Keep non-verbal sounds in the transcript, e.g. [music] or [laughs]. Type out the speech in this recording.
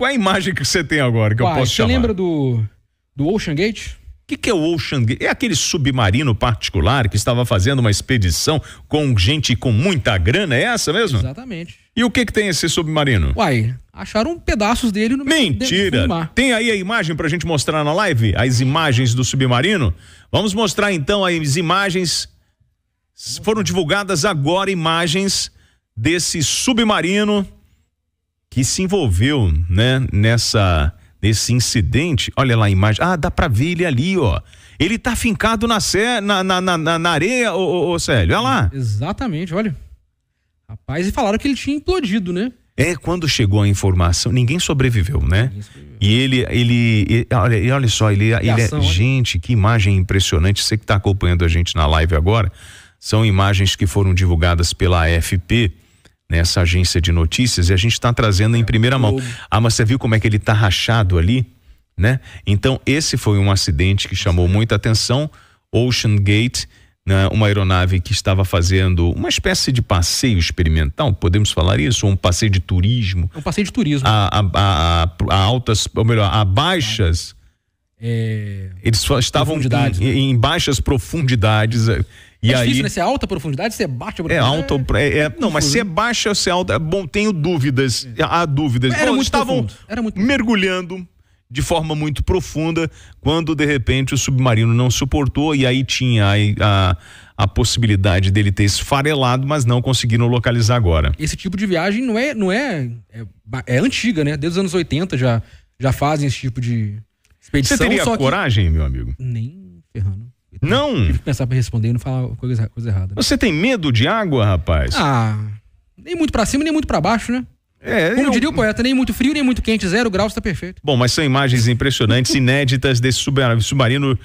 Qual é a imagem que você tem agora que Uai, eu posso você chamar? Você lembra do, do Ocean Gate? O que, que é o Ocean Gate? É aquele submarino particular que estava fazendo uma expedição com gente com muita grana, é essa mesmo? Exatamente. E o que que tem esse submarino? Uai, acharam pedaços dele no Mentira! tem aí a imagem pra gente mostrar na live? As imagens do submarino? Vamos mostrar então as imagens. Foram divulgadas agora imagens desse submarino que se envolveu, né, nessa nesse incidente. Olha lá a imagem. Ah, dá para ver ele ali, ó. Ele tá fincado na, sé, na, na, na, na areia, ô, ô, ô, Célio. Olha lá. Exatamente, olha. Rapaz, e falaram que ele tinha implodido, né? É, quando chegou a informação, ninguém sobreviveu, né? Ninguém sobreviveu. E ele, ele, ele olha, e olha só, ele, ele é, gente, que imagem impressionante. Você que está acompanhando a gente na live agora, são imagens que foram divulgadas pela AFP nessa agência de notícias e a gente está trazendo em primeira mão. Ah, mas você viu como é que ele está rachado ali, né? Então esse foi um acidente que chamou muita atenção. Ocean Gate, né, uma aeronave que estava fazendo uma espécie de passeio experimental, podemos falar isso, um passeio de turismo. É um passeio de turismo. A, a, a, a altas, ou melhor, a baixas. É... Eles estavam em, né? em baixas profundidades eh, e é aí... difícil, né? Se é alta profundidade, se é baixa profundidade. É alta. É, é, não, mas se é baixa ou se é alta. Bom, tenho dúvidas. Há dúvidas. Era Bom, muito estavam profundo. Era muito mergulhando de forma muito profunda, quando de repente o submarino não suportou e aí tinha a, a, a, possibilidade dele ter esfarelado, mas não conseguiram localizar agora. Esse tipo de viagem não é não é, é, é antiga, né? Desde os anos 80 já já fazem esse tipo de expedição. Você teria coragem, que... meu amigo? Nem ferrando. Não? Tive que pensar pra responder e não falar coisa, coisa errada. Né? Você tem medo de água, rapaz? Ah, nem muito para cima, nem muito para baixo, né? É, Como eu... diria o poeta, nem muito frio, nem muito quente, zero graus está perfeito. Bom, mas são imagens impressionantes, [laughs] inéditas desse submarino